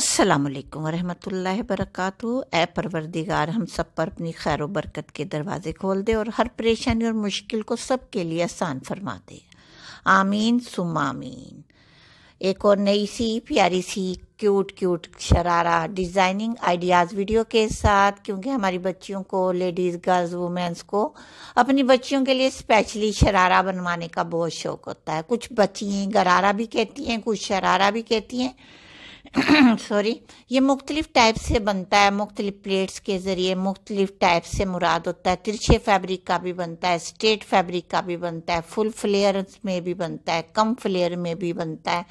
असलकम वरहमतुल्ला वरक़ात ए परवरदिगार हम सब पर अपनी खैर व बरकत के दरवाज़े खोल दे और हर परेशानी और मुश्किल को सब के लिए आसान फरमा दे आमीन सुमामीन एक और नई सी प्यारी सी cute cute sharara designing ideas video के साथ क्योंकि हमारी बच्चियों को लेडीज़ गर्ल्स वुमेंस को अपनी बच्चियों के लिए स्पेशली शरारा बनवाने का बहुत शौक़ होता है कुछ बच्चियाँ गरारा भी कहती हैं कुछ शरारा भी कहती हैं सॉरी ये मुख्तलिफ टाइप से बनता है मुख्तलिफ प्लेट्स के ज़रिए मुख्तलिफ टाइप से मुराद होता है तिरछे फैब्रिक का भी बनता है स्ट्रेट फैब्रिक का भी बनता है फुल फ्लेयर में भी बनता है कम फ्लेयर में भी बनता है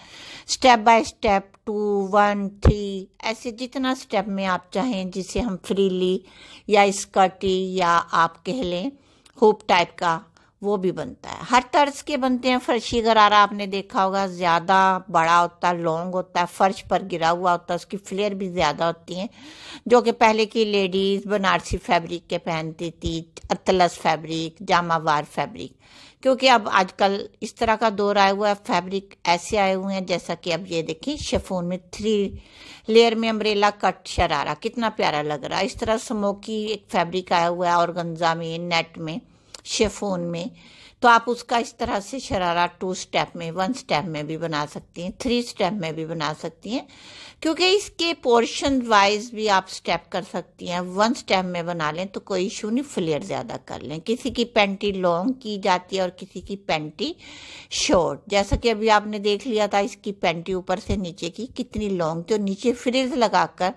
step by step two one three ऐसे जितना स्टेप में आप चाहें जिसे हम फ्रीली या स्कर्टी या आप कह लें होप टाइप का वो भी बनता है हर तर्ज के बनते हैं फर्शी गरारा आपने देखा होगा ज़्यादा बड़ा होता है लॉन्ग होता है फर्श पर गिरा हुआ होता है उसकी फ्लेयर भी ज़्यादा होती हैं जो कि पहले की लेडीज़ बनारसी फैब्रिक के पहनती थी अतलस फैब्रिक जामावार फैब्रिक क्योंकि अब आजकल इस तरह का दौर आया हुआ है फैब्रिक ऐसे आए हुए हैं जैसा कि अब ये देखिए शेफोन में थ्री लेयर में अम्ब्रेला कट शरारा कितना प्यारा लग रहा है इस तरह स्मोकी एक फैब्रिक आया हुआ है और गंजा में नेट में शेफोन में तो आप उसका इस तरह से शरारा टू स्टेप में वन स्टेप में भी बना सकती हैं थ्री स्टेप में भी बना सकती हैं क्योंकि इसके पोर्शन वाइज भी आप स्टेप कर सकती हैं वन स्टेप में बना लें तो कोई इशू नहीं फ्लेयर ज़्यादा कर लें किसी की पेंटी लॉन्ग की जाती है और किसी की पेंटी शॉर्ट जैसा कि अभी आपने देख लिया था इसकी पेंटी ऊपर से नीचे की कितनी लॉन्ग थी और नीचे फ्रिज लगाकर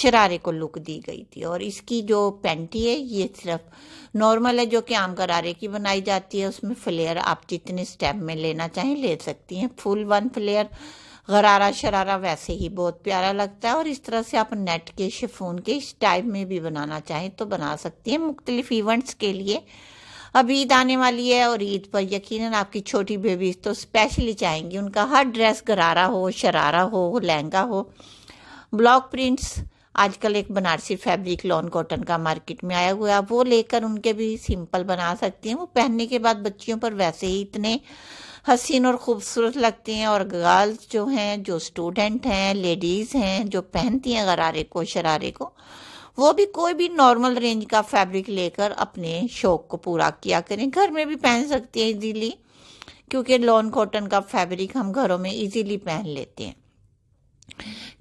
शरारे को लुक दी गई थी और इसकी जो पैंटी है ये सिर्फ नॉर्मल है जो कि आम गरारे की बनाई जाती है उसमें फ्लेयर आप जितने स्टेप में लेना चाहें ले सकती हैं फुल वन फ्लेयर गरारा शरारा वैसे ही बहुत प्यारा लगता है और इस तरह से आप नेट के शिफोन के इस टाइप में भी बनाना चाहें तो बना सकती हैं मुख्तलिफ इवेंट्स के लिए अब ईद आने वाली है और ईद पर यकीनन आपकी छोटी बेबीज तो स्पेशली चाहेंगी उनका हर ड्रेस गरारा हो शरारा हो लहंगा हो ब्लॉक प्रिंट्स आजकल एक बनारसी फैब्रिक लॉन कॉटन का मार्केट में आया हुआ है वो लेकर उनके भी सिंपल बना सकती हैं वो पहनने के बाद बच्चियों पर वैसे ही इतने हसीन और खूबसूरत लगती हैं और गर्ल्स जो हैं जो स्टूडेंट हैं लेडीज़ हैं जो पहनती हैं गरारे को शरारे को वो भी कोई भी नॉर्मल रेंज का फैब्रिक लेकर अपने शौक को पूरा किया करें घर में भी पहन सकती हैं इजीली क्योंकि लॉन कॉटन का फैब्रिक हम घरों में इजीली पहन लेते हैं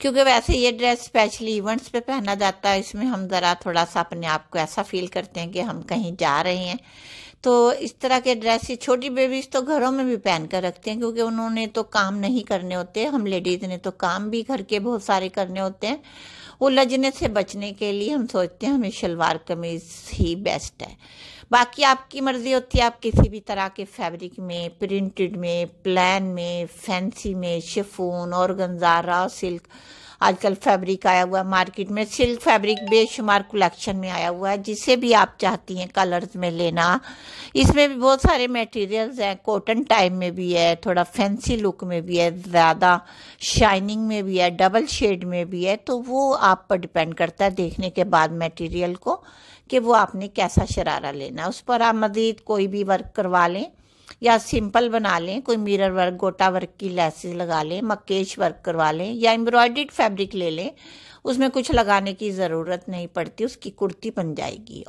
क्योंकि वैसे ये ड्रेस स्पेशली इवेंट्स पे पहना जाता है इसमें हम ज़रा थोड़ा सा अपने आप को ऐसा फील करते हैं कि हम कहीं जा रहे हैं तो इस तरह के ड्रेसेस छोटी बेबीज तो घरों में भी पहन कर रखते हैं क्योंकि उन्होंने तो काम नहीं करने होते हम लेडीज़ ने तो काम भी घर के बहुत सारे करने होते हैं वो लजने से बचने के लिए हम सोचते हैं हमें शलवार कमीज ही बेस्ट है बाकी आपकी मर्ज़ी होती है आप किसी भी तरह के फैब्रिक में प्रिंटेड में प्लान में फैंसी में शिफोन और गंजारा सिल्क आजकल फैब्रिक आया हुआ है मार्केट में सिल्क फैब्रिक बेशुमार कलेक्शन में आया हुआ है जिसे भी आप चाहती हैं कलर्स में लेना इसमें भी बहुत सारे मटेरियल्स हैं कॉटन टाइप में भी है थोड़ा फैंसी लुक में भी है ज़्यादा शाइनिंग में भी है डबल शेड में भी है तो वो आप पर डिपेंड करता है देखने के बाद मटेरियल को कि वो आपने कैसा शरारा लेना है उस पर आप मज़ीद कोई भी वर्क करवा लें या सिंपल बना लें कोई मिरर वर्क गोटा वर्क की लेसेस लगा लें मकेश वर्क करवा लें या एम्ब्रॉयड फैब्रिक ले लें उसमें कुछ लगाने की ज़रूरत नहीं पड़ती उसकी कुर्ती बन जाएगी